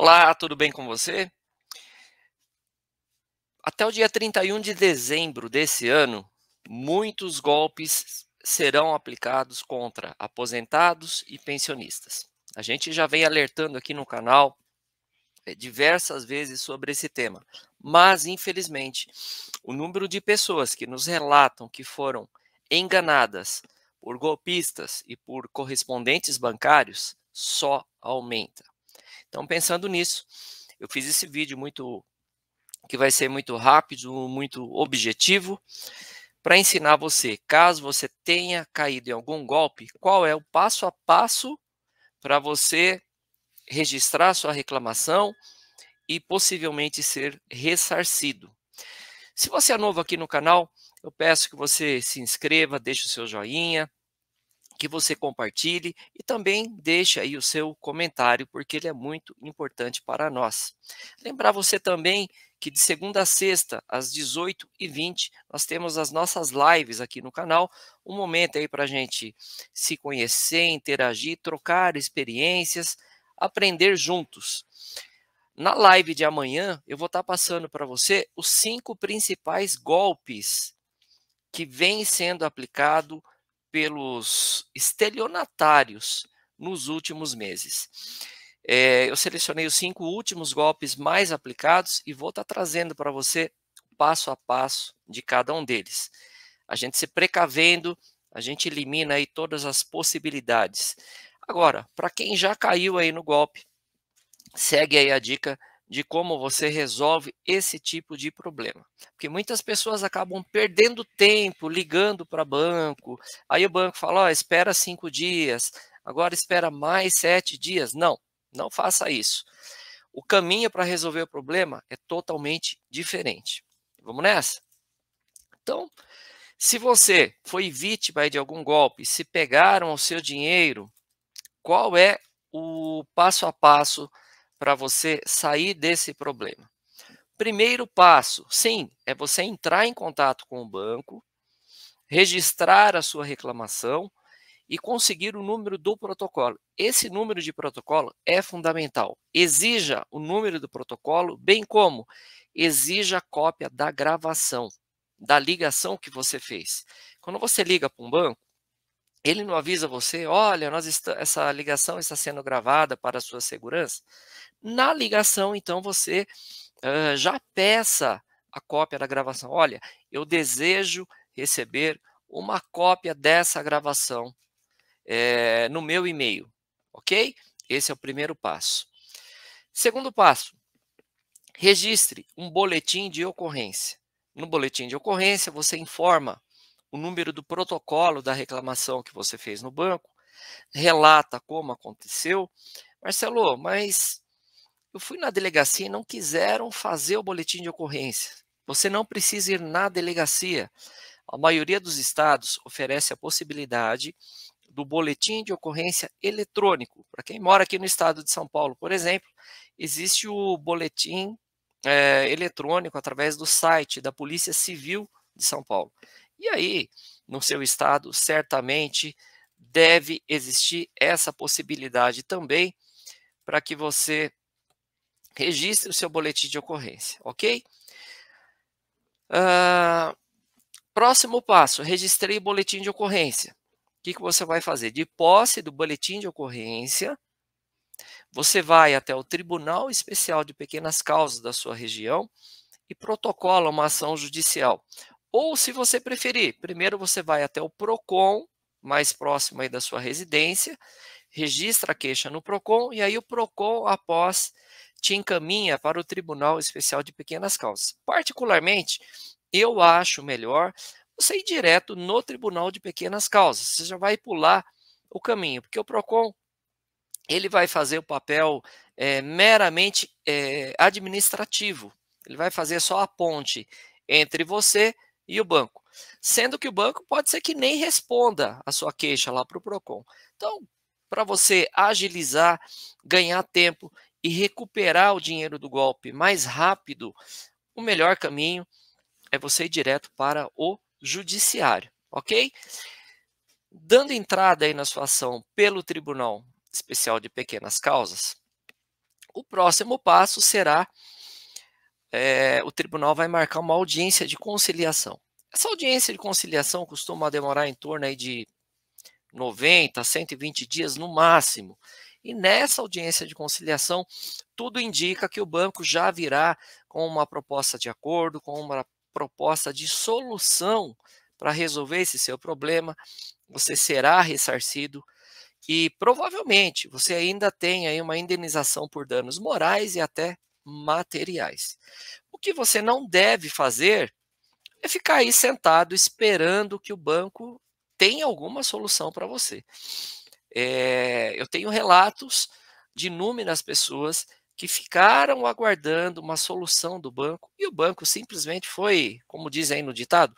Olá, tudo bem com você? Até o dia 31 de dezembro desse ano, muitos golpes serão aplicados contra aposentados e pensionistas. A gente já vem alertando aqui no canal eh, diversas vezes sobre esse tema, mas infelizmente o número de pessoas que nos relatam que foram enganadas por golpistas e por correspondentes bancários só aumenta. Então, pensando nisso, eu fiz esse vídeo muito que vai ser muito rápido, muito objetivo, para ensinar você, caso você tenha caído em algum golpe, qual é o passo a passo para você registrar sua reclamação e possivelmente ser ressarcido. Se você é novo aqui no canal, eu peço que você se inscreva, deixe o seu joinha, que você compartilhe e também deixe aí o seu comentário, porque ele é muito importante para nós. Lembrar você também que de segunda a sexta, às 18h20, nós temos as nossas lives aqui no canal, um momento aí para a gente se conhecer, interagir, trocar experiências, aprender juntos. Na live de amanhã, eu vou estar tá passando para você os cinco principais golpes que vem sendo aplicado pelos estelionatários nos últimos meses. É, eu selecionei os cinco últimos golpes mais aplicados e vou estar tá trazendo para você o passo a passo de cada um deles. A gente se precavendo, a gente elimina aí todas as possibilidades. Agora, para quem já caiu aí no golpe, segue aí a dica de como você resolve esse tipo de problema. Porque muitas pessoas acabam perdendo tempo ligando para banco, aí o banco fala: oh, espera cinco dias, agora espera mais sete dias. Não, não faça isso. O caminho para resolver o problema é totalmente diferente. Vamos nessa? Então, se você foi vítima de algum golpe, se pegaram o seu dinheiro, qual é o passo a passo? para você sair desse problema? Primeiro passo, sim, é você entrar em contato com o banco, registrar a sua reclamação e conseguir o número do protocolo. Esse número de protocolo é fundamental. Exija o número do protocolo, bem como exija a cópia da gravação, da ligação que você fez. Quando você liga para um banco, ele não avisa você, olha, nós essa ligação está sendo gravada para a sua segurança. Na ligação, então, você uh, já peça a cópia da gravação. Olha, eu desejo receber uma cópia dessa gravação é, no meu e-mail, ok? Esse é o primeiro passo. Segundo passo, registre um boletim de ocorrência. No boletim de ocorrência, você informa o número do protocolo da reclamação que você fez no banco, relata como aconteceu. Marcelo, mas eu fui na delegacia e não quiseram fazer o boletim de ocorrência. Você não precisa ir na delegacia. A maioria dos estados oferece a possibilidade do boletim de ocorrência eletrônico. Para quem mora aqui no estado de São Paulo, por exemplo, existe o boletim é, eletrônico através do site da Polícia Civil de São Paulo. E aí, no seu estado, certamente deve existir essa possibilidade também para que você registre o seu boletim de ocorrência, ok? Uh, próximo passo: registrei o boletim de ocorrência. O que, que você vai fazer? De posse do boletim de ocorrência, você vai até o Tribunal Especial de Pequenas Causas da sua região e protocola uma ação judicial. Ou, se você preferir, primeiro você vai até o PROCON, mais próximo aí da sua residência, registra a queixa no PROCON e aí o PROCON, após, te encaminha para o Tribunal Especial de Pequenas Causas. Particularmente, eu acho melhor você ir direto no Tribunal de Pequenas Causas. Você já vai pular o caminho, porque o PROCON ele vai fazer o papel é, meramente é, administrativo. Ele vai fazer só a ponte entre você e o banco. Sendo que o banco pode ser que nem responda a sua queixa lá para o PROCON. Então, para você agilizar, ganhar tempo e recuperar o dinheiro do golpe mais rápido, o melhor caminho é você ir direto para o judiciário, ok? Dando entrada aí na sua ação pelo Tribunal Especial de Pequenas Causas, o próximo passo será é, o tribunal vai marcar uma audiência de conciliação. Essa audiência de conciliação costuma demorar em torno aí de 90, 120 dias no máximo. E nessa audiência de conciliação, tudo indica que o banco já virá com uma proposta de acordo, com uma proposta de solução para resolver esse seu problema. Você será ressarcido e provavelmente você ainda tem aí uma indenização por danos morais e até materiais. O que você não deve fazer é ficar aí sentado esperando que o banco tenha alguma solução para você. É, eu tenho relatos de inúmeras pessoas que ficaram aguardando uma solução do banco e o banco simplesmente foi, como dizem aí no ditado,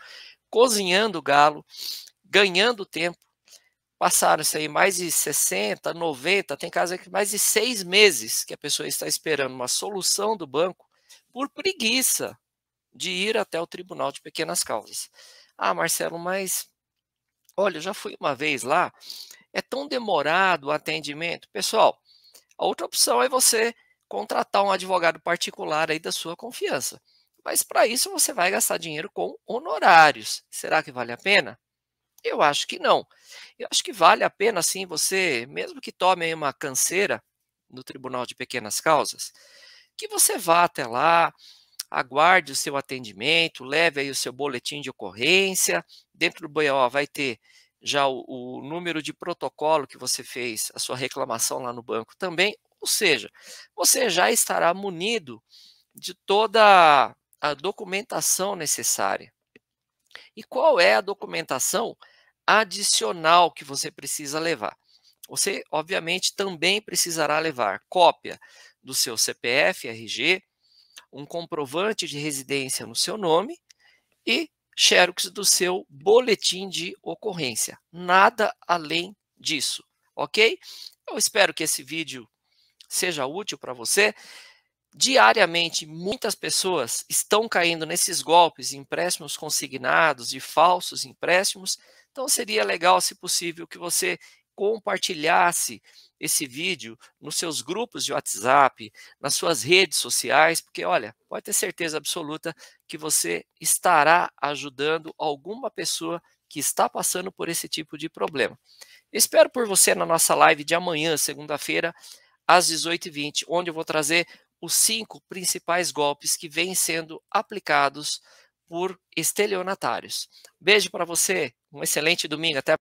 cozinhando o galo, ganhando tempo, passaram-se aí mais de 60, 90, tem casos aqui mais de seis meses que a pessoa está esperando uma solução do banco por preguiça de ir até o Tribunal de Pequenas Causas. Ah, Marcelo, mas olha, eu já fui uma vez lá, é tão demorado o atendimento. Pessoal, a outra opção é você contratar um advogado particular aí da sua confiança. Mas para isso você vai gastar dinheiro com honorários. Será que vale a pena? Eu acho que não. Eu acho que vale a pena, sim, você, mesmo que tome uma canseira no Tribunal de Pequenas Causas, que você vá até lá, aguarde o seu atendimento, leve aí o seu boletim de ocorrência. Dentro do BO vai ter já o, o número de protocolo que você fez, a sua reclamação lá no banco também. Ou seja, você já estará munido de toda a documentação necessária e qual é a documentação adicional que você precisa levar? Você, obviamente, também precisará levar cópia do seu CPF, RG, um comprovante de residência no seu nome e xerox do seu boletim de ocorrência. Nada além disso, ok? Eu espero que esse vídeo seja útil para você diariamente muitas pessoas estão caindo nesses golpes, empréstimos consignados e falsos empréstimos. Então seria legal, se possível, que você compartilhasse esse vídeo nos seus grupos de WhatsApp, nas suas redes sociais, porque olha, pode ter certeza absoluta que você estará ajudando alguma pessoa que está passando por esse tipo de problema. Espero por você na nossa live de amanhã, segunda-feira, às 18h20, onde eu vou trazer os cinco principais golpes que vêm sendo aplicados por estelionatários. Beijo para você, um excelente domingo, até